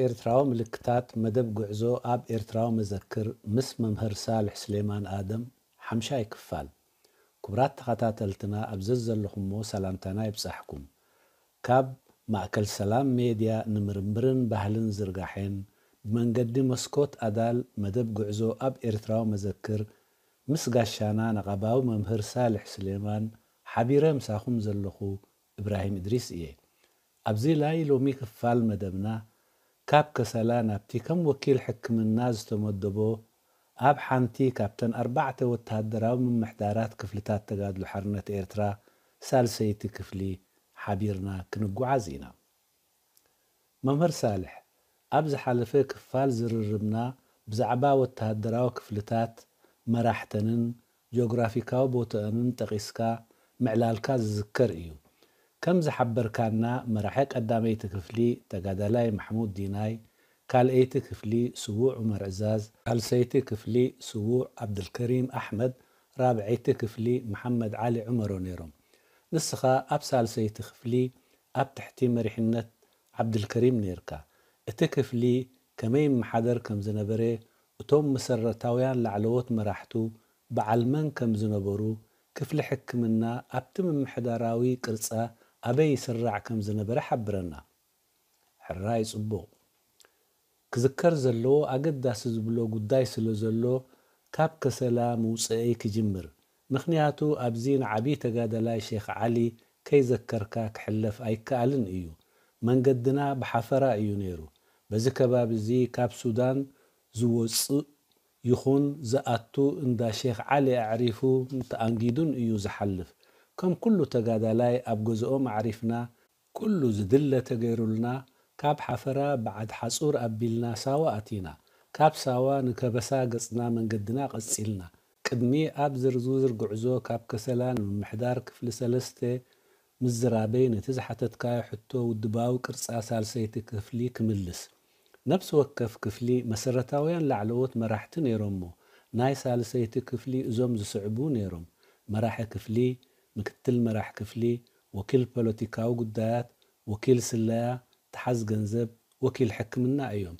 ايرتراو ملكتات مدب قعزو اب ايرتراو مذكر مس ممهر سالح سليمان ادم حمشاي كفال كبرات تغاتات تلتنا ابزز اللهمو سلامتنا يبصحكم كاب ماكل سلام ميديا نمرمرن بهلن زرقاحين بمنقدي مسكوت ادال مدب قعزو اب ايرتراو مذكر مس قاشانا نقباو ممهر سالح سليمان حبيرة مساخم زلخو ابراهيم ادريس ايه ابزي لاي لومي كفال مدبنا كاب كسالانا بتي كم وكيل حكم الناس تمدبو اب حانتي كابتن اربعة وتهدرا من محدارات كفلتات تقاد لحرنة ايرترا سالسيتي كفلي حبيرنا كنقو عزينا ممر سالح ابز حالفه كفال ربنا بزعبا وتهدرا وكفلتات مراحتنن جيوغرافيكا وبوتأنن تقيسكا معلالكا ذكر ايو كم زحبر كاننا مرحيك قدام اي تجادلاي محمود ديناي كال اي تكفلي سووع عمر عزاز كال سي تكفلي سووع عبد الكريم احمد رابع اي تكفلي محمد علي عمر ونيرم نسخة أبسال سال سي اب تحتي مرحنة عبد الكريم نيركا اتكفلي كمين محضر كم زنبري وتوم مسر تاويان لعلوات مراحتو بعلمان كم زنبرو كفل حكمنا ابتم محضراوي كرسا ኣበይ ይስራዕ ከም ዝነበረ ሓብረና ሕራይ ፅቡቕ ክዝከር ዘለዎ ኣገዳሲ ዝብሎ ጉዳይ ስለ ዘሎ ካብ ከሰላ ምውፅአይ ክጅምር ምክንያቱ ኣብዚ ንዓብዪ ተጋደላይ ሼክ ዓሊ ከይዘከርካ ክሕለፍ ኣይከኣልን እዩ መንገድና ብሓፈራ እዩ ነይሩ በዚ ከባቢ እዚ ካብ ሱዳን ዝወፅእ ይኹን ዝኣቱ እንዳ ሼክ ዓሊ ኣዕሪፉ ተኣንጊዱን እዩ ዝሓልፍ كم كل تجادلاي أبجزؤ معرفنا كل زدلة تجيرلنا كاب حفرة بعد حصور أبلنا سوا أتينا كاب سوا نكبسا قصنا من قدنا قصيلنا كدمي أبزر زوزر قعزو كاب كسلان من محدار كفل سلستة مزرابين تزحت تكاي حتو ودباو كرسا سالسيت كفلي كملس نفس وكف كفلي مسرتاويان لعلوت مراحتن يرمو ناي سالسيت كفلي زوم زصعبون يرم مراحة كفلي مكتل مراح كفلي وكل بلوتيكا وقدات وكل سلاة تحز جنزب وكل حكمنا أيوم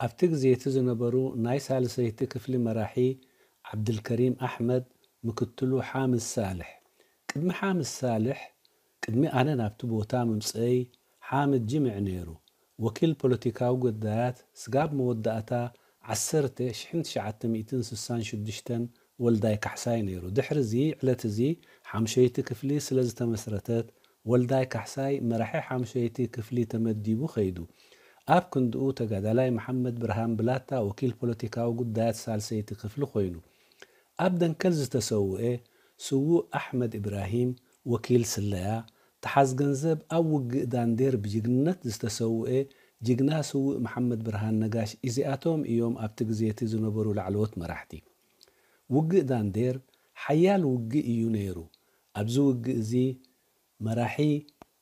أفتك زيتز نبرو نايس على سيتك في مراحي عبد الكريم أحمد مكتلو حام السالح كدم حام السالح كدمي أنا نابتو بوتام مسأي حامد جمع نيرو وكل بوليتيكا وقدات سقاب مودعتا عسرت شحنت شعات ميتين سسان دشتن ولداي كحساي نيرو دحرزي علتزي حمشيتي كفلي سلزت مسرتات ولداي كحساي مرحي حمشيتي كفلي تمديبو خيدو أب كندو تقدالاي محمد برهام بلاتا وكيل بوليتيكا وقدات سالسيتي كفلو أب أبدا كلز تسوو إيه أحمد إبراهيم وكيل سلايا تحز جنزب أو قدان دير بجنت زتسوو إيه جيقنا محمد برهان نجاش إزي أتوم إيوم أبتك زيتي زنبرو لعلوت مرحتي وقدان دير حيال وقي يونيرو ابزو زي مراحي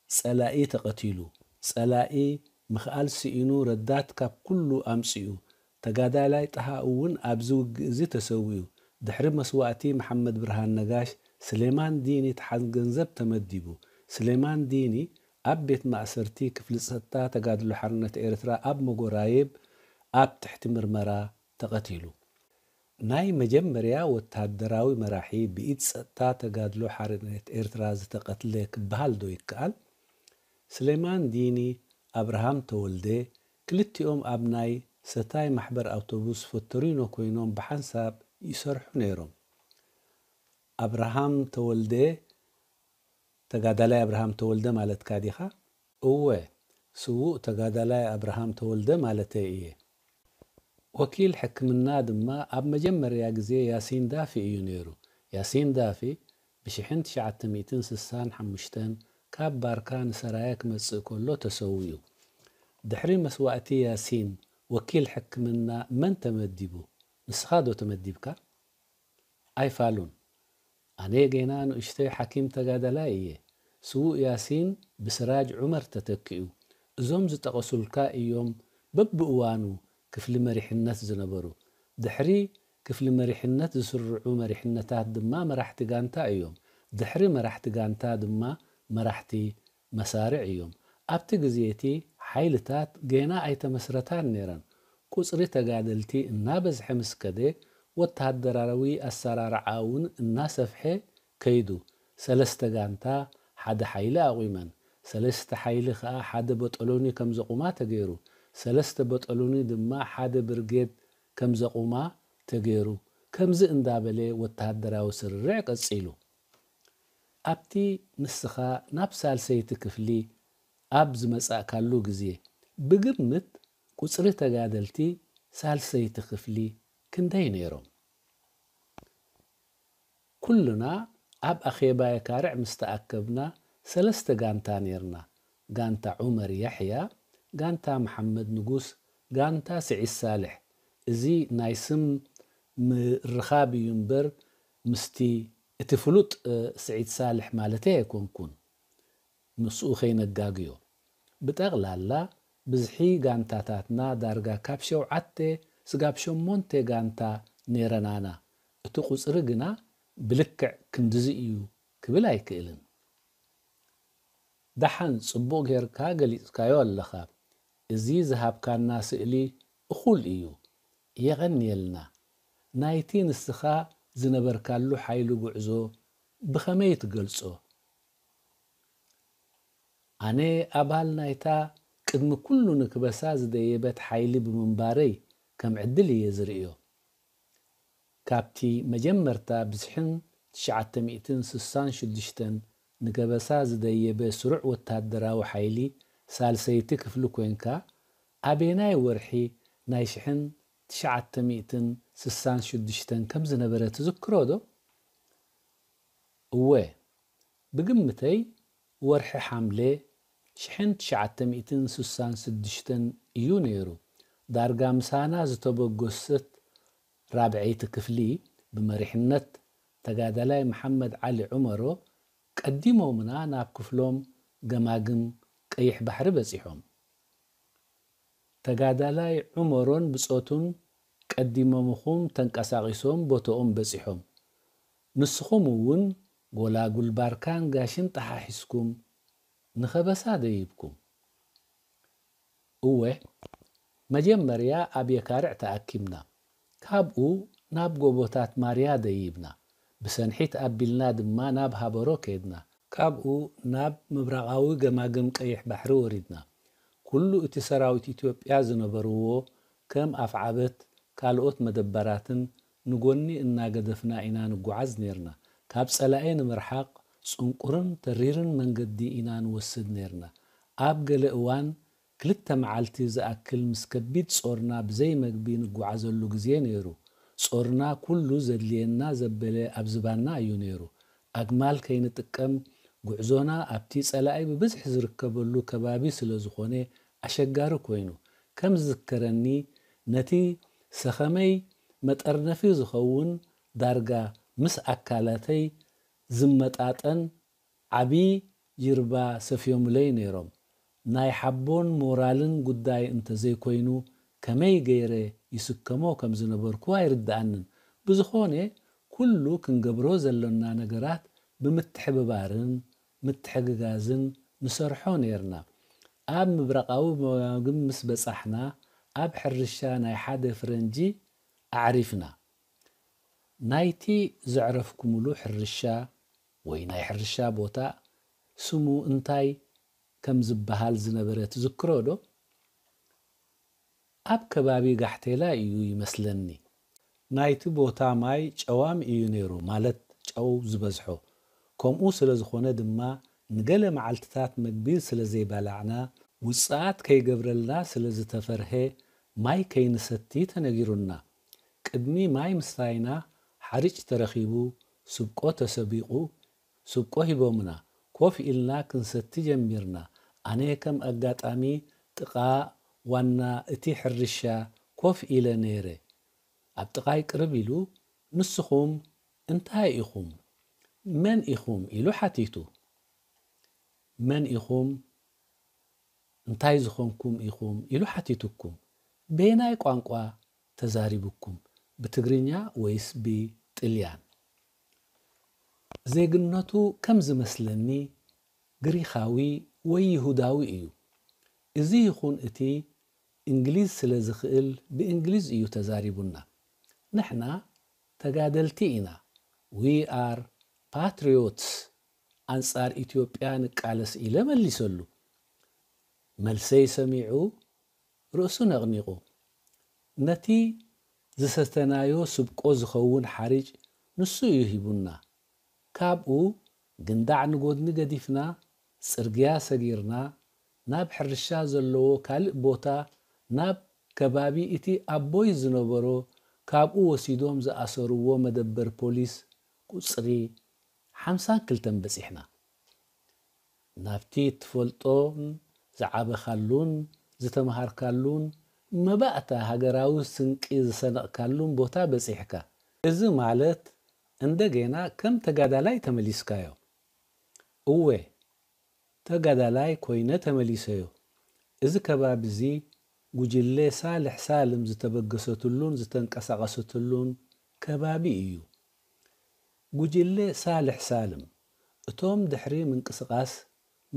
سلائي تقتيلو سلائي مخال سينو ردات كاب كلو امسيو تقادا لاي تهاون ابزو زي تسويو دحر مسواتي محمد برهان نقاش سليمان ديني تحن جنزب تمديبو سليمان ديني اب بيت مأسرتي كفل ستا تقادلو حرنة ايرترا اب مقرايب اب تحت مرمرا تقتيلو ናይ መጀመርያ ወታደራዊ መራሒ ብኢድ ፀጥታ ተጋድሎ ሓርነት ኤርትራ ዝተቐትለ ክበሃል ዶ ይከኣል ስሌማን ዲኒ ኣብርሃም ተወልደ ክልቲኦም ኣብ ናይ ሰታይ ማሕበር ኣውቶቡስ ፈተሪኖ ኮይኖም ብሓንሳብ ይሰርሑ ነይሮም ኣብርሃም ተወልደ ተጋዳላይ ኣብርሃም ተወልደ ማለት ካዲኻ እወ ስውእ ተጋዳላይ ኣብርሃም ተወልደ ማለተ እየ وكيل حكم النادم ما أب مجمر يا جزية ياسين دافي ايونيرو ياسين دافي بشحنت شعت ميتين سسان حمشتن كاب باركان سرايك مسكو لو تسويو دحري مسوأتي ياسين وكيل حكمنا من تمدبو نسخادو تمدبكا أي فالون أنا جينان اشتي حكيم تقادلاي إيه. سو ياسين بسراج عمر تتكئو زومز زمز تقصلكا يوم ببقوانو كفل مريحنات زنبرو دحري كفل مريحنات زسرعو مريحنات دما مرحتي قانتا يوم دحري مرحتي قانتا دما مرحتي مسارع ايوم ابتي قزيتي حيلتات جينا ايتا مسرتان نيران كسري تقادلتي النابز حمس كدي واتهاد دراروي السرار عاون الناس فحي كيدو سلست قانتا حد حيلة اغيمن سلست حيلة خا حد كم كمزقوما تقيرو ሰለስተ በጠሉኒ ድማ ሓደ ብርጌድ ከም ዘቑማ ተገይሩ ከምዚ እንዳበለ ወተሃደራዊ ስርርዕ ቀፂሉ ኣብቲ ንስኻ ናብ ሳልሰይቲ ክፍሊ ኣብ ዝመጻእካሉ ግዜ ብግምት ቁፅሪ ተጋደልቲ ሳልሰይቲ ክፍሊ ክንደይ ነይሮም ኩሉና ኣብ ኣኼባየ ካርዕ ምስ ተኣከብና ሰለስተ ጋንታ ነርና ጋንታ ዑመር ያሕያ ጋንታ መሓመድ ንጉስ ጋንታ ስዒስ ሳልሕ እዚ ናይ ስም ምርኻብ እዩ እምበር ምስቲ እቲ ፍሉጥ ስዒት ሳልሕ ማለተ ኣይኮንኩን ምስኡ ከይነጋግዮ ብጠቕላላ ብዝሒ ጋንታታትና ዳርጋ ካብ ሸውዓተ ስጋብ ሸሞንተ ጋንታ ነረናና እቲ ቁፅሪ ግና ብልክዕ ክንዲዚ እዩ ክብል ኣይክእልን ደሓን ፅቡቅ ጌርካ ገሊፅካዮ ኣለኻ እዚ ዝሃብካና ስእሊ እኹል እዩ የቐንየልና ናይቲ ንስኻ ዝነበርካሉ ሓይሊ ጉዕዞ ብኸመይ ትገልጾ ኣነ ኣባል ናይታ ቅድሚ ኩሉ ንክበሳ ዝደየበት ሓይሊ ብምንባረይ ከም ዕድል እየ ዝርእዮ ካብቲ መጀመርታ ብዝሕን 966 ንገበሳ ዝደየበ ስሩዕ ወታደራዊ ሓይሊ سالسيتي ክፍሊ ኮይንካ ኣበየናይ ወርሒ ናይ ሽሕን ትሽዓተ ሚእትን ስሳን ሽዱሽተን ከም ዝነበረ ትዝክሮ ዶ እወ ብግምተይ ወርሒ ሓምሌ ሽሕን ትሽዓተ ሚእትን ስሳን ስድሽተን እዩ ነይሩ ዳርጋ ምሳና ዝተበጎሰት ራብዐይቲ ክፍሊ ብመሪሕነት ተጋዳላይ መሐመድ ዓሊ ዑመሮ ቀዲሞምና ናብ ክፍሎም ገማግም ቀይሕ ባሕሪ በፂሖም ተጋዳላይ ዑመሮን ብጾቱን ቀዲሞምኹም ተንቀሳቒሶም ቦቶኦም በፂሖም ንስኹም እውን ጎላጉል ባርካን ጋሽን ጠሓሒስኩም ንኸበሳ ደይብኩም እወ መጀመርያ ኣብ የካርዕ ተኣኪብና ካብኡ ናብ ጎቦታት ማርያ ደይብና ብሰንሒት ኣቢልና ድማ ናብ ሃበሮ ከይድና ካብኡ ናብ ምብራቃዊ ገማግም ቀይሕ ባሕሪ ወሪድና ኩሉ እቲ ሰራዊት ኢትዮጵያ ዝነበርዎ ከም ዓበት ካልኦት መደበራትን ንጎኒ እናገደፍና ኢና ንጓዓዝ ነርና ካብ ጸላኤ ንምርሓቕ ጽንቁርን ተሪርን መንገዲ ኢና ንወስድ ነርና ኣብ ገለ እዋን ክልተ መዓልቲ ዝኣክል ምስ ከቢድ ጾርና ብዘይ መግቢ ንጓዓዘሉ ግዜ ነይሩ ጾርና ኩሉ ዘድልየና ዘበለ ኣብ ዝባና እዩ ነይሩ ኣግማል ከይንጥቀም ጉዕዞና ኣብቲ ጸላኢ ብብዝሒ ዝርከበሉ ከባቢ ስለ ዝኾነ ኣሸጋሪ ኮይኑ ከም ዝዝከረኒ ነቲ ሰኸመይ መጠርነፊ ዝኸውን ዳርጋ ምስ ኣካላተይ ዝመጣጠን ዓብዪ ጅርባ ሰፍዮምለይ ነይሮም ናይ ሓቦን ሞራልን ጉዳይ እንተዘይኮይኑ ከመይ ገይረ ይስከሞ ከም ዝነበርኩ ኣይርዳኣንን ብዝኾነ ኩሉ ክንገብሮ ዘለና ነገራት ብምትሕብባርን ምትሕግጋዝን ንሰርሖ ነርና ኣብ ምብረቃዊ ሞያግም ምስ በፃሕና ኣብ ሕርሻ ናይ ሓደ ፍረንጂ ኣዕሪፍና ናይቲ ዘዕረፍኩምሉ ሕርሻ ወይ ናይ ሕርሻ ቦታ ስሙ እንታይ ከም ዝበሃል ዝነበረ ትዝክሮ ዶ ኣብ ከባቢ ጋሕቴላ እዩ ይመስለኒ ናይቲ ቦታ ማይ ጨዋም እዩ ነይሩ ማለት ጨው ዝበዝሖ ከምኡ ስለ ዝኾነ ድማ ንገለ መዓልትታት መግቢ ስለ ዘይበላዕና ውፅኣት ከይገብረልና ስለ ዝተፈርሀ ማይ ከይንሰቲ ተነጊሩና ቅድሚ ማይ ምስታይና ሓርጭ ተረኺቡ ስብቆ ተሰቢቑ ስብቆ ሂቦምና ኮፍ ኢልና ክንሰቲ ጀሚርና ኣነ ከም ኣጋጣሚ ጥቓ ዋና እቲ ሕርሻ ኮፍ ኢለ ነይረ ኣብ ጥቓይ ቅርብ ኢሉ ንስኹም እንታይ ኢኹም መን ኢኹም ኢሉ ሓቲቱ መን ኢኹም እንታይ ዝኾንኩም ኢኹም ኢሉ ሓቲቱኩም ቤናይ ቋንቋ ተዛሪቡኩም ብትግርኛ ወይስ ብጥልያን ዜግነቱ ከም ዝመስለኒ ግሪኻዊ ወይ ይሁዳዊ እዩ እዚ ይኹን እቲ እንግሊዝ ስለ ዝኽእል ብእንግሊዝ እዩ ተዛሪቡና ንሕና ተጋደልቲ ኢና ዊ ኣር ፓትሪዮት አንጻር ኢትዮጵያን ቃለ ስኢለ መሊሰሉ መልሰይ ሰሚዑ ርእሱ ነቕኒቑ ነቲ ዝሰተናዮ ስብቆ ዝኸውን ሓሪጭ ንሱ እዩ ሂቡና ካብኡ ግንዳዕ ንጎድኒ ገዲፍና ፅርግያ ሰጊርና ናብ ሕርሻ ዘለዎ ካልእ ቦታ ናብ ከባቢ እቲ ኣቦይ ዝነበሮ ካብኡ ወሲዶም ዝኣሰርዎ መደበር ፖሊስ ቁፅሪ ሓምሳን ክልተን በፂሕና ናብቲ እትፈልጦን ዝዓበኻሉን ዝተምሃርካሉን መባእታ ሃገራዊ ስንቂ ዝሰነቕካሉን ቦታ በፂሕካ እዚ ማለት እንደገና ከም ተጋዳላይ ተመሊስካዮ እወ ተጋዳላይ ኮይነ ተመሊሰዮ እዚ ከባቢ እዚ ጉጅለ ሳልሕ ሳልም ዝተበገሰትሉን ዝተንቀሳቐሰትሉን ከባቢ እዩ ጉጅለ ሳልሕ ሳልም እቶም ድሕሪ ምንቅስቓስ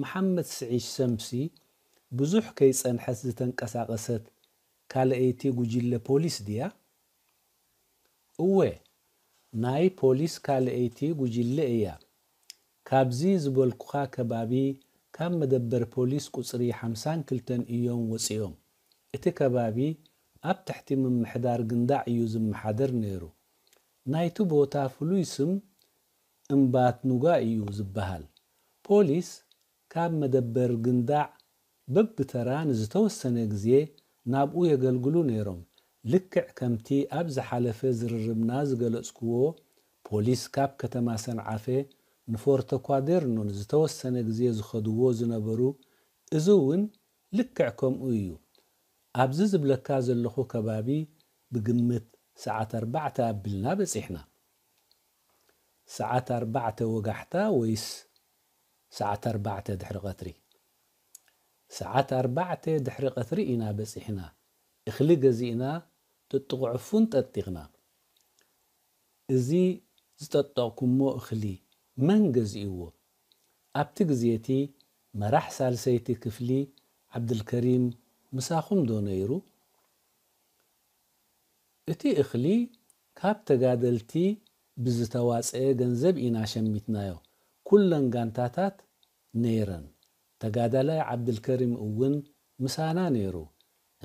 መሓመድ ስዒሽ ሰምሲ ብዙሕ ከይጸንሐት ዝተንቀሳቐሰት ካልአይቲ ጉጅለ ፖሊስ ድያ እወ ናይ ፖሊስ ካልአይቲ ጉጅለ እያ ካብዚ ዝበልኩኻ ከባቢ ካብ መደበር ፖሊስ ቁፅሪ 52 እዮም ወፂኦም እቲ ከባቢ ኣብ ትሕቲ ምምሕዳር ግንዳዕ እዩ ዝመሓደር ነይሩ ናይቱ ቦታ ፍሉይ ስም እምባት ኑጋ እዩ ዝበሃል ፖሊስ ካብ መደበር ግንዳዕ በብተራ ንዝተወሰነ ግዜ ናብኡ የገልግሉ ነይሮም ልክዕ ከምቲ ኣብ ዝሓለፈ ዝርርብና ዝገለጽክዎ ፖሊስ ካብ ከተማ ሰንዓፈ ንፎርተኳደርኖ ንዝተወሰነ ግዜ ዝኸድዎ ዝነበሩ እዚ እውን ልክዕ ከምኡ እዩ ኣብዚ ዝብለካ ዘለኹ ከባቢ ብግምት ساعة أربعة بلنا بس إحنا ساعة أربعة وقحتا ويس ساعة أربعة دحر غطري ساعة أربعة دحر غطري إنا بس إحنا إخلق زينا تتغعفون تتغنا إزي زتتغكم مو إخلي من قزئيو أبتك زيتي مرح سالسيتي كفلي عبد الكريم مساخم دونيرو እቲ እኽሊ ካብ ተጋደልቲ ብዝተዋፅአ ገንዘብ ኢና ሸሚትናዮ ኩለን ጋንታታት ነይረን ተጋዳላይ ዓብድልከሪም እውን ምሳና ነይሩ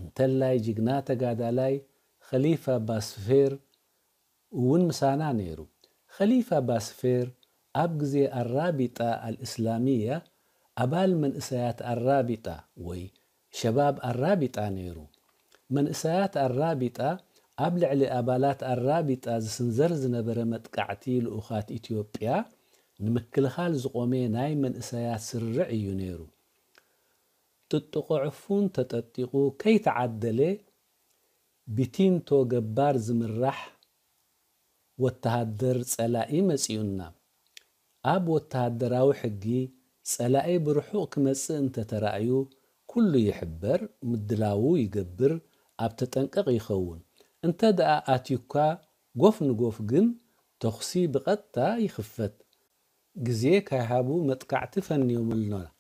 እንተላይ ጅግና ተጋዳላይ ከሊፋ ባስፌር እውን ምሳና ነይሩ ከሊፋ ባስፌር ኣብ ግዜ ኣራቢጣ አልእስላሚያ ኣባል መንእሰያት ኣራቢጣ ወይ ሸባብ ኣራቢጣ ነይሩ መንእሰያት ኣራቢጣ أب لعلي أبالات الرابط أزسنزر زنبرة متقعتي لأخات إثيوبيا نمكل خال زقومي نايمن إسايا سرع يونيرو تتقو عفون تتتقو كي تعدلي بتين تو جبار زمرح والتهدر سلائي مسيونا أب والتهدر أو حقي سلائي برحوك مس أنت ترأيو كل يحبر مدلاو يقبر أب تتنقق يخون أنت دا آتيكا غوف نغوف جن تخصي بغطة يخفت جزيه كهابو متقع تفن يوم النار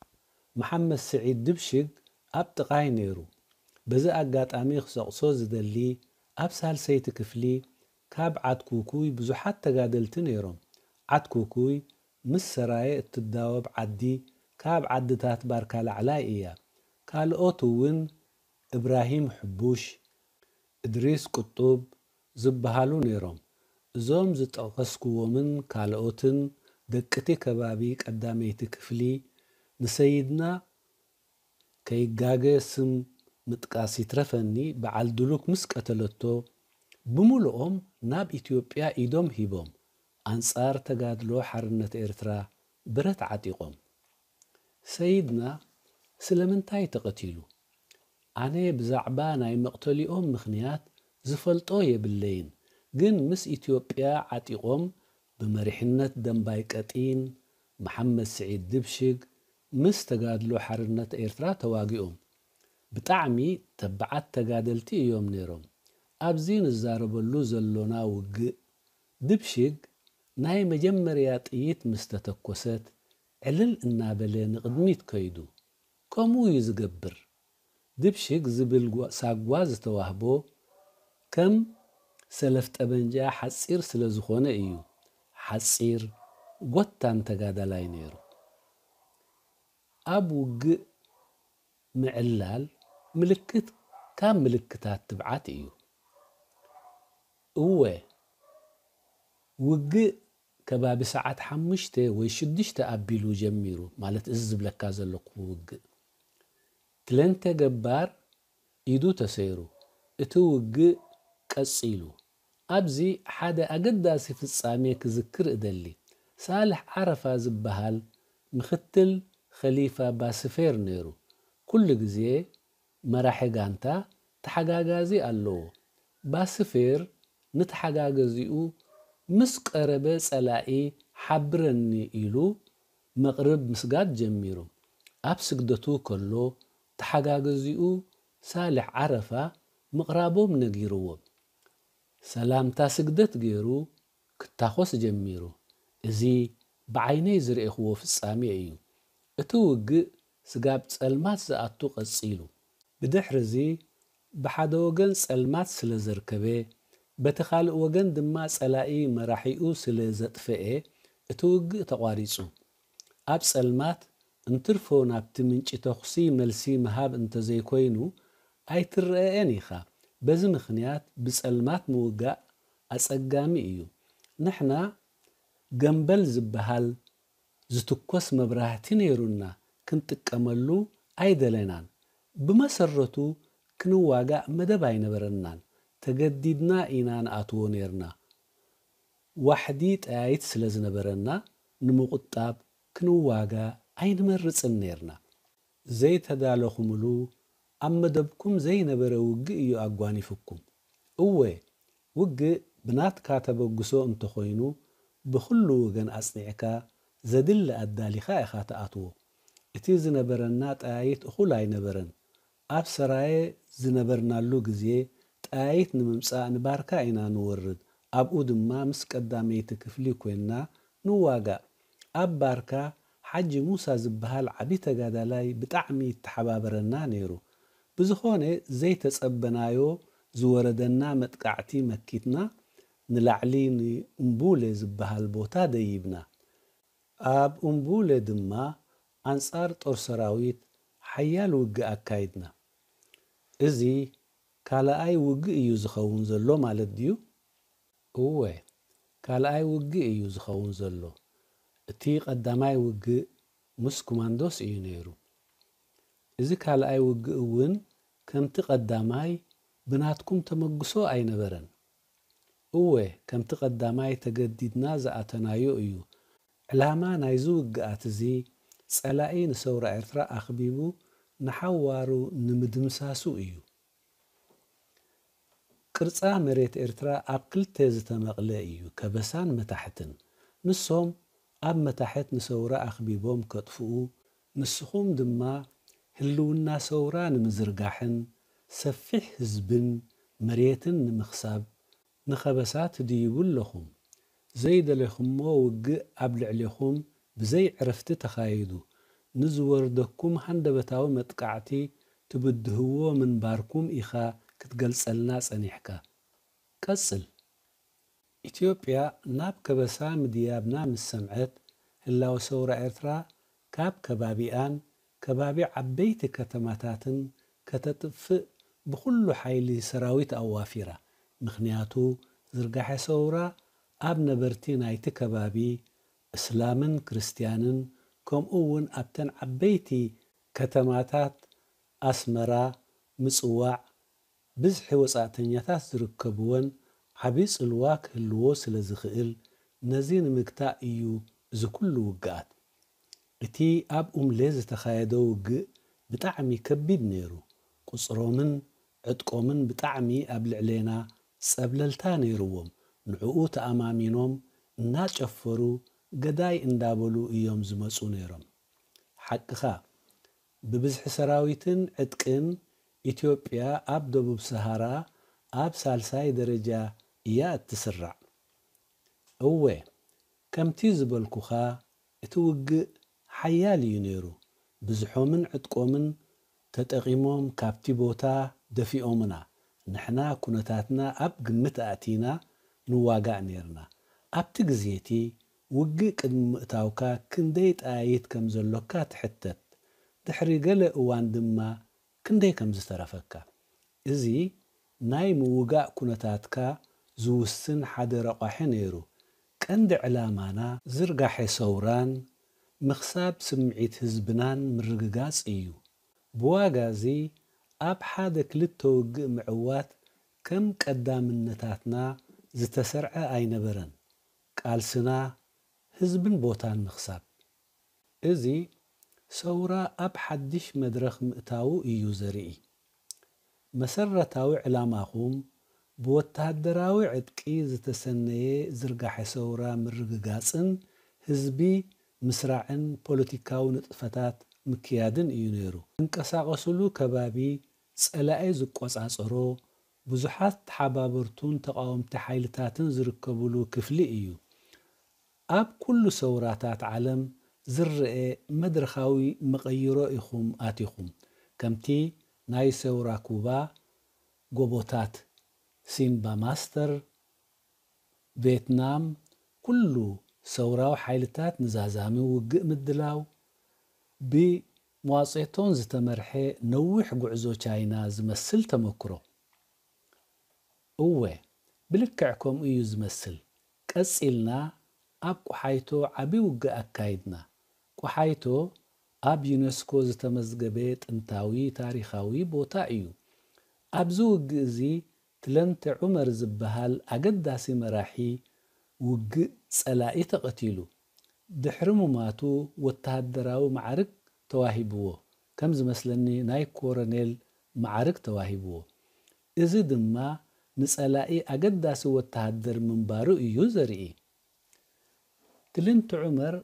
محمد سعيد دبشق أبتقاي نيرو بزا أقات أميخ سقصو زدالي أبسال سيت كفلي كاب عاد كوكوي بزو حتى قادلت نيرو عاد كوكوي مس سراي التداوب عدي كاب عدتات باركال علائية كالأوتو ون إبراهيم حبوش እድሪስ ቅጡብ ዝበሃሉ ነይሮም እዞም ዝጠቐስክዎምን ካልኦትን ደቅቲ ከባቢ ቀዳመይቲ ክፍሊ ንሰይድና ከይጋገ ስም ምጥቃስ ይትረፈኒ በዓል ድሉክ ምስ ቀተለቶ ብምሉኦም ናብ ኢትዮጵያ ኢዶም ሂቦም ኣንጻር ተጋድሎ ሓርነት ኤርትራ ብረት ዓጢቖም ሰይድና ስለምንታይ ተቐቲሉ ኣነ ብዛዕባ ናይ መቕተሊኦም ምኽንያት ዝፈልጦ የብለይን ግን ምስ ኢትዮጵያ ዓጢቖም ብመሪሕነት ደንባይ ቀጢን መሓመድ ስዒድ ድብሽግ ምስ ተጋድሎ ሓርነት ኤርትራ ተዋጊኦም ብጣዕሚ ተባዓት ተጋደልቲ እዮም ነይሮም ኣብዚ ንዛረበሉ ዘሎና ውግእ ድብሽግ ናይ መጀመርያ ጥይት ምስ ተተኮሰት ዕልል እናበለ ንቕድሚት ከይዱ ከምኡ እዩ ዝገብር ድብሽግ ዝብል ሳጓ ዝተዋህቦ ከም ሰለፍ ጠበንጃ ሓፂር ስለ ዝኾነ እዩ ሓፂር ጎታን ተጋዳላይ ነይሩ ኣብ ውግእ ምዕላል ምልክት ካብ ምልክታት ትብዓት እዩ እወ ውግእ ከባቢ ሰዓት ሓሙሽተ ወይ ሽዱሽተ ኣቢሉ ጀሚሩ ማለት እዚ ዝብለካ ዘለኩ ውግእ تلنتا جبار يدو تسيرو اتوج كسيلو أبزي حدا أجد داسي في زكر إدلي صالح عرفة زبهال مختل خليفة باسفير نيرو كل جزية مراحي جانتا تحقاقازي اللو باسفير نتحقاقازيو مسك أربي سلائي حبرني إلو مقرب مسجد جميرو أبسك دتو كلو ተሓጋገዚኡ ሳልሕ ዓረፋ ምቕራቦም ነጊርዎም ሰላምታ ስግደት ገይሩ ክታኾስ ጀሚሩ እዚ ብዓይነይ ዝርእኽዎ ፍጻሜ እዩ እቲ ውግእ ስጋብ ጸልማት ዝኣቱ ቐጺሉ ብድሕሪ እዚ ብሓደ ወገን ጸልማት ስለ ዘርከበ በቲ ኻልእ ወገን ድማ ጸላኢ መራሒኡ ስለ ዘጥፍአ እቲ ውግእ ተቋሪጹ ኣብ ጸልማት እንትርፎ ናብቲ ምንጪ ተኽሲ መልሲ ምሃብ ዘይኮይኑ ኣይትረአየን ኢኻ በዚ ምኽንያት ብፀልማት ምውጋእ ኣጸጋሚ እዩ ንሕና ገንበል ዝበሃል ዝትኮስ መብራህቲ ነይሩና ክንጥቀመሉ ኣይደለናን ብመሰረቱ ክንዋጋእ መደብ ኣይነበረናን ተገዲድና ኢና ንኣትዎ ነርና ዋሕዲ ጠያይት ስለ ዝነበረና ንምቝጣብ ክንዋጋእ ኣይንመርፅን ነርና ዘይተዳለኹምሉ ኣብ መደብኩም ዘይነበረ ውግእ እዩ ኣጓኒፍኩም እወ ውግእ ብናትካ ተበግሶ እንተኮይኑ ብኩሉ ወገን ኣፅኒዕካ ዘድሊ ኣዳሊኻ ኢኻ ተኣትዎ እቲ ዝነበረና ጣያይት እኹል ኣይነበረን ኣብ ሰራየ ዝነበርናሉ ግዜ ጣያይት ንምምፃእ ንባርካ ኢና ንወርድ ኣብኡ ድማ ምስ ቀዳመይቲ ክፍሊ ኮይንና ንዋጋእ ኣብ ባርካ ሓጂ ሙሳ ዝበሃል ዓብዪ ተጋዳላይ ብጣዕሚ ተሓባበረና ነይሩ ብዝኾነ ዘይተጸበናዮ ዝወረደና መጥቃዕቲ መኪትና ንላዕሊ ንእምቡሌ ዝበሃል ቦታ ደይብና ኣብ እምቡሌ ድማ ኣንጻር ጦር ሰራዊት ሓያል ውግእ ኣካይድና እዚ ካልኣይ ውግእ እዩ ዝኸውን ዘሎ ማለት ድዩ እወ ካልኣይ ውግእ እዩ ዝኸውን ዘሎ እቲ ቀዳማይ ውግእ ምስ ኩማንዶስ እዩ ነይሩ እዚ ካልኣይ ውግእ እውን ከምቲ ቐዳማይ ብናትኩም ተመግሶ ኣይነበረን እወ ከምቲ ቐዳማይ ተገዲድና ዝኣተናዮ እዩ ዕላማ ናይዚ ውግኣት እዚ ጸላኢ ንሰውራ ኤርትራ ኣኽቢቡ ንሓዋሩ ንምድምሳሱ እዩ ቅርፃ መሬት ኤርትራ ኣብ ክልተ ዝተመቕለ እዩ ከበሳን መታሕትን ንሶም ኣብ መታሕት ንሰውራ ኣኽቢቦም ከጥፍኡ ንስኹም ድማ ህልውና ሰውራ ንምዝርጋሕን ሰፊሕ ህዝብን መሬትን ንምኽሳብ ንኸበሳ ትድይቡ ኣለኹም ዘይደለኹሞ ውግእ ኣብ ልዕሊኹም ብዘይ ዕረፍቲ ተኻይዱ ንዝወርደኩም ሃንደበታዊ መጥቃዕቲ ትብድህዎ ምንባርኩም ኢኻ ክትገልጸልና ጸኒሕካ ቀጽል إثيوبيا ناب كبسام ديابنا مسمعت إلا وسورة إرترا كاب كبابيان كبابي عبيت كتماتات كتطف بكل حيلي سراويت أوافرة مخنياتو زرقاح سورة أب نبرتين أيت كبابي إسلام كريستيان كم أون أبتن عبيتي كتماتات أسمرا مسوع بزح وساتن يتاس ركبون عبيس الواك الوس لزخيل نزين مكتا ايو زكل وقات اتي اب ام ليز تخايدو وق بتعمي كبيد نيرو قصرومن عدقومن بتعمي اب لعلينا سبللتا نيروهم نعوو تأمامينوم ناتشفرو قداي اندابولو ايوم زمسو نيروم حقخا ببزح سراويتن عدقن اثيوبيا اب دوبو بسهارا اب سالساي درجة يا تسرع أوى كم تيزب كوخا اتوق حيال ينيرو بزحومن عتقومن تتقيموم كابتي بوتا دفي أومنا نحنا كونتاتنا أب قمت أتينا نواقع نيرنا أب تقزيتي وقي قدم تاوكا كنديت آيت كم زلوكا تحتت تحري قلق وان دما كندي كم إزي نايم موقع كونتاتكا ዝውስን ሓደ ረቋሒ ነይሩ ቀንዲ ዕላማና ዝርጋሐ ሰውራን ምኽሳብ ስምዒት ህዝብናን ምርግጋጽ እዩ ብዋጋ እዚ ኣብ ሓደ ክልተ ውግእ ምዕዋት ከም ቀዳምነታትና ዝተሰርዐ ኣይነበረን ቃልስና ህዝብን ቦታን ምኽሳብ እዚ ሰውራ ኣብ ሓድሽ መድረኽ ምእታዊ እዩ ዘርኢ መሰረታዊ ዕላማኹም ብወተሃደራዊ ዕጥቂ ዝተሰነየ ዝርጋሐ ሰውራ ምርግጋፅን ህዝቢ ምስራዕን ፖለቲካዊ ንጥፈታት ምክያድን እዩ ነይሩ እንቀሳቐሱሉ ከባቢ ጸላኢ ዝቈጻጸሮ ብዙሓት ተሓባበርቱን ተቃወምቲ ሓይልታትን ዝርከብሉ ክፍሊ እዩ ኣብ ኩሉ ሰውራታት ዓለም ዝርአ መድረኻዊ መቐይሮ ኢኹም ኣትኹም ከምቲ ናይ ሰውራ ኩባ ጎቦታት ማስተር ቪየትናም ኩሉ ሰውራዊ ሓይልታት ንዛዛሚ ውግእ ምድላው ብመዋፅቶን ዝተመርሐ ነዊሕ ጉዕዞ ቻይና ዝመስል ተመክሮ እወ ብልክዕ ከምኡ እዩ ዝመስል ቀፂልና ኣብ ቁሓይቶ ዓብዪ ውግእ ኣካይድና ቁሓይቶ ኣብ ዩኔስኮ ዝተመዝገበ ጥንታዊ ታሪኻዊ ቦታ እዩ ኣብዚ ውግእ እዚ تلنت عمر زبهال أجد داسي مراحي وق سلائت قتيلو دحرمو ماتو وتهدراو معرك تواهبو كم زمسلني ناي كورنيل معرك تواهبو إذا دما نسألائي أجد داسي وتهدر من بارو يوزري تلنت عمر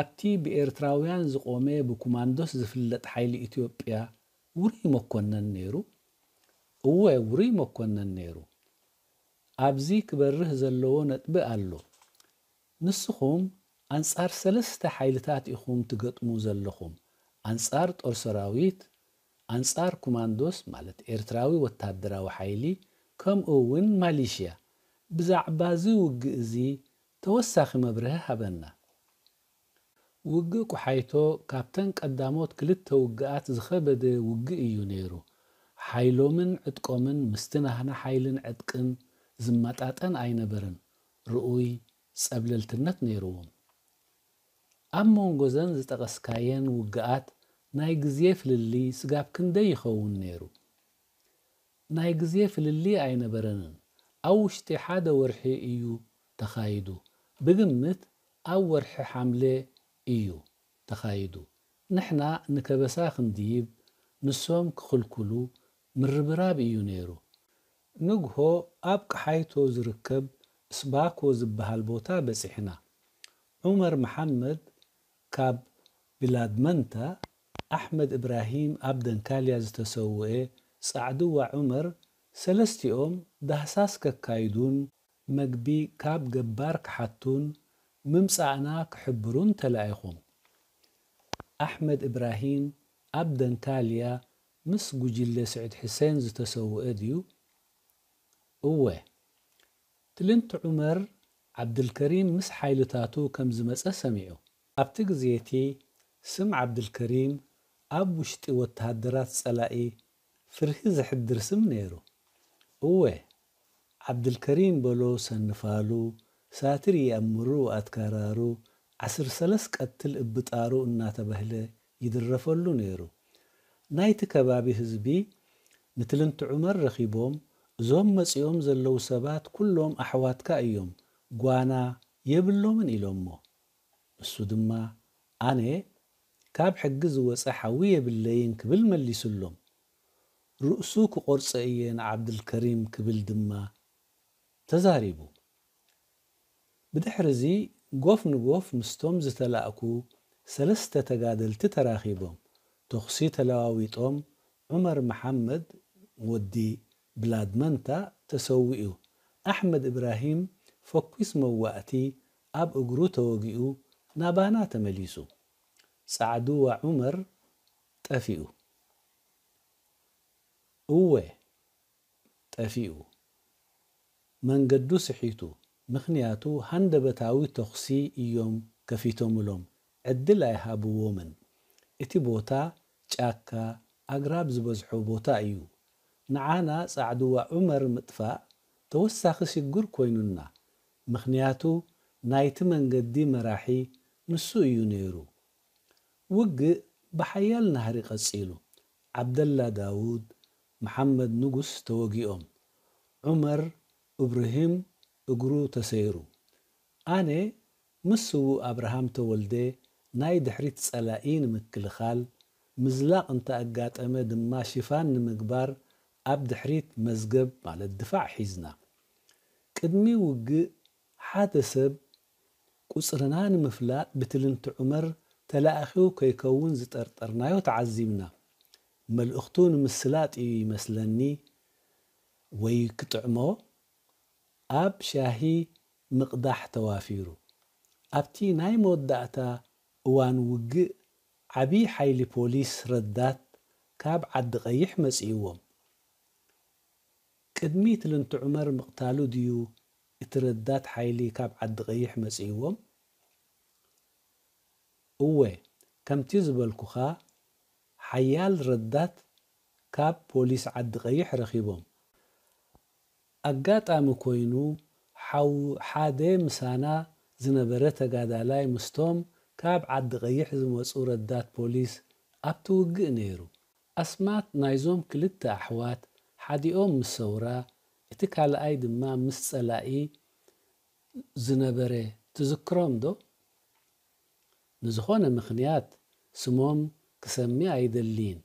أبتي بإرتراويان زقومي بكماندوس زفلت حيلي إثيوبيا وري مكونن نيرو እወ ውሪ መኮነን ነይሩ ኣብዚ ክበርህ ዘለዎ ነጥቢ ኣሎ ንስኹም ኣንጻር ሰለስተ ሓይልታት ኢኹም ትገጥሙ ዘለኹም ኣንጻር ጦር ሰራዊት ኣንጻር ኮማንዶስ ማለት ኤርትራዊ ወታደራዊ ሓይሊ ከምኡ እውን ማሌሽያ ብዛዕባ እዚ ውግእ እዚ ተወሳኺ መብርህ ሃበና ውግእ ቁሓይቶ ካብተን ቀዳሞት ክልተ ውግኣት ዝኸበደ ውግእ እዩ ነይሩ ሓይሎምን ዕጥቆምን ምስቲ ናህና ሓይልን ዕጥቅን ዝመጣጠን ኣይነበርን ርኡይ ጸብለልትነት ነይርዎም ኣብ መንጎዘን ዝጠቐስካየን ውግኣት ናይ ግዜ ፍልሊ ስጋብ ክንደይ ይኸውን ነይሩ ናይ ግዜ ፍልሊ ኣይነበረንን ኣብ ውሽጢ ሓደ ወርሒ እዩ ተኻይዱ ብግምት ኣብ ወርሒ ሓምሌ እዩ ተኻይዱ ንሕና ንከበሳ ክንድይብ ንሶም ክኽልክሉ ምርብራብ እዩ ነይሩ ንግሆ ኣብ ቀሓይቶ ዝርከብ እስባኮ ዝበሃል ቦታ በፂሕና ዑመር መሓመድ ካብ ቢላድ መንታ ኣሕመድ እብራሂም ኣብ ደንካልያ ዝተሰውአ ፃዕድዋ ዑመር ሰለስቲኦም ዳህሳስ ከካይዱን መግቢ ካብ ገባር ክሓቱን ምምፃእና ክሕብሩን ተላኢኹም ኣሕመድ እብራሂም ኣብ ደንካልያ مس جوجيلا سعد حسين ዝተሰውአ ድዩ እወ ትልንቲ ዑመር ዓብድልከሪም ምስ ሓይልታቱ ከም ዝመፀ ሰሚዑ ኣብቲ ግዜ እቲ ስም ዓብድልከሪም ኣብ ውሽጢ ወተሃደራት ጸላኢ ፍርሂ ዘሕድር ስም ነይሩ እወ ዓብድልከሪም በሎ ሰንፋሉ ሳትር ይኣምሩ ኣትካራሩ ዓስር ሰለስ ቀትል እብጣሩ እናተባህለ ይድረፈሉ ነይሩ ናይቲ ከባቢ ህዝቢ ንትልንቲ ዑመር ረኺቦም እዞም መፂኦም ዘለዉ ሰባት ኩሎም ኣሕዋትካ እዮም ጓና የብሎምን ኢሎምሞ እሱ ድማ ኣነ ካብ ሕጊ ዝወፀ ሓዊ የብለይን ክብል መሊሱሎም ርእሱ ክቆርፀ እየ ንዓብድልከሪም ክብል ድማ ተዛሪቡ ብድሕሪ እዚ ጎፍ ንጎፍ ምስቶም ዝተላእኩ ሰለስተ ተጋደልቲ ተራኺቦም تخصيت لواويتهم عمر محمد ودي بلاد منتا تسوئو أحمد إبراهيم فوق اسمه وقتي أب أجرو توجيو نابانا تمليسو سعدو وعمر تفيو أوه تفيو من قدو سحيتو مخنياتو هند بتاوي تخصي يوم كفيتو ملوم عدل هابو ومن إتي بوتا ጫካ ኣግራብ ዝበዝሖ ቦታ እዩ ንዓና ጻዕድዋ ዑመር ምጥፋእ ተወሳኺ ሽግር ኮይኑና ምኽንያቱ ናይቲ መንገዲ መራሒ ንሱ እዩ ነይሩ ውግእ ብሓያል ናህሪ ቐጺሉ ዓብደላ ዳውድ መሓመድ ንጉስ ተወጊኦም ዑመር እብርሂም እግሩ ተሰይሩ ኣነ ምስኡ ኣብርሃም ተወልደ ናይ ድሕሪት ጸላኢ ንምክልኻል مزلاق انت اقات امد ما شفان نمقبار ابد حريت مزقب مال الدفاع حيزنا كدمي وق حاد سب قصرنا نمفلا بتلنت عمر تلا اخيو كيكون زت ارطرنا وتعزيمنا مال اختون مسلات اي مسلني ويكطعمو اب شاهي مقداح توافيرو ابتي نايم ودعتا وان وقئ ዓብዪ ሓይሊ ፖሊስ ረዳት ካብ ዓዲ ቀይሕ መጺእዎም ቅድሚ ትልንቲ ዑመር ምቕታሉ ድዩ እቲ ረዳት ሓይሊ ካብ ዓዲ ቀይሕ መጺእዎም እወ ከምቲ ዝበልኩኻ ሓያል ረዳት ካብ ፖሊስ ዓዲ ቀይሕ ረኺቦም ኣጋጣሚ ኮይኑ ሓደ ምሳና ዝነበረ ተጋዳላይ ምስቶም ካብ ዓዲ ቀይሕ ዝመፁ ረዳት ፖሊስ ኣብቲ ውግእ ነይሩ ኣስማት ናይዞም ክልተ ኣሕዋት ሓዲኦም ምስ ሰውራ እቲ ካልኣይ ድማ ምስ ጸላኢ ዝነበረ ትዝክሮም ዶ ንዝኾነ ምኽንያት ስሞም ክሰሚ ኣይደሊን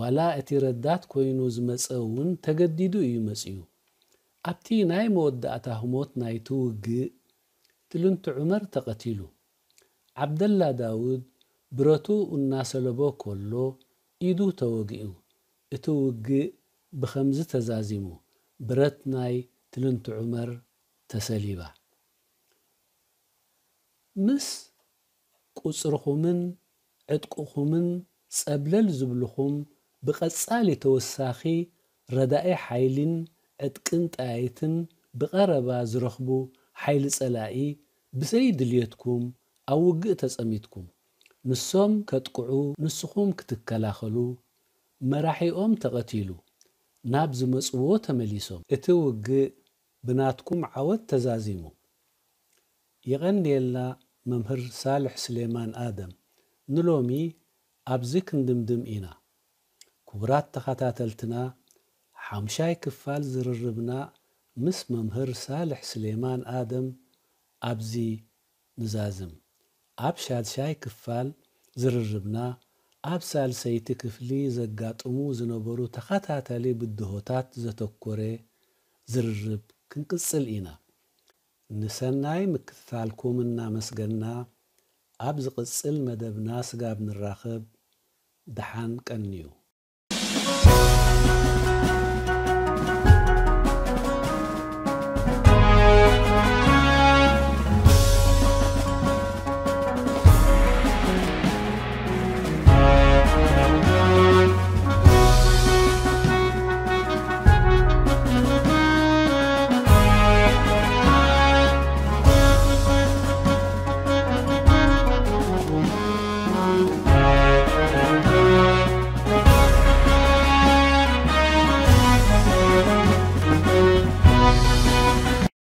ዋላ እቲ ረዳት ኮይኑ ዝመፀ እውን ተገዲዱ እዩ መፅኡ ኣብቲ ናይ መወዳእታ ህሞት ናይቲ ውግእ ትልንቲ ዑመር ተቐቲሉ ዓብደላ ዳውድ ብረቱ እናሰለቦ ከሎ ኢዱ ተወጊኡ እቲ ውግእ ብኸምዚ ተዛዚሙ ብረት ናይ ትልንቲ ዑመር ተሰሊባ ምስ ቁፅርኹምን ዕጥቁኹምን ጸብለል ዝብልኹም ብቐጻሊ ተወሳኺ ረዳኢ ሓይልን ዕጥቅን ጣያይትን ብቐረባ ዝረኽቡ ሓይሊ ጸላኢ ብዘይ ድልየትኩም أو وجاء تسميتكم نسهم كتقعوا نسخهم كتكلاخلو مراحيهم تغتيلو نابز مسؤوه تمليسهم اتو وجاء بناتكم عود تزازيمو يغني يلا ممهر صالح سليمان آدم نلومي أبزك ندمدم إنا كبرات تخاتاتلتنا حمشاي كفال زر الربنا مس ممهر صالح سليمان آدم أبزي نزازم ኣብ ሻድሻይ ክፋል ዝርርብና ኣብ ሳልሰይቲ ክፍሊ ዘጋጥሙ ዝነበሩ ተኸታተሊ ብድሆታት ዘተኮረ ዝርርብ ክንቅጽል ኢና ንሰናይ ምክትታልኩም እናመስገና ኣብ ዝቕጽል መደብና ስጋብ ንራኸብ ደሓን ቀንዩ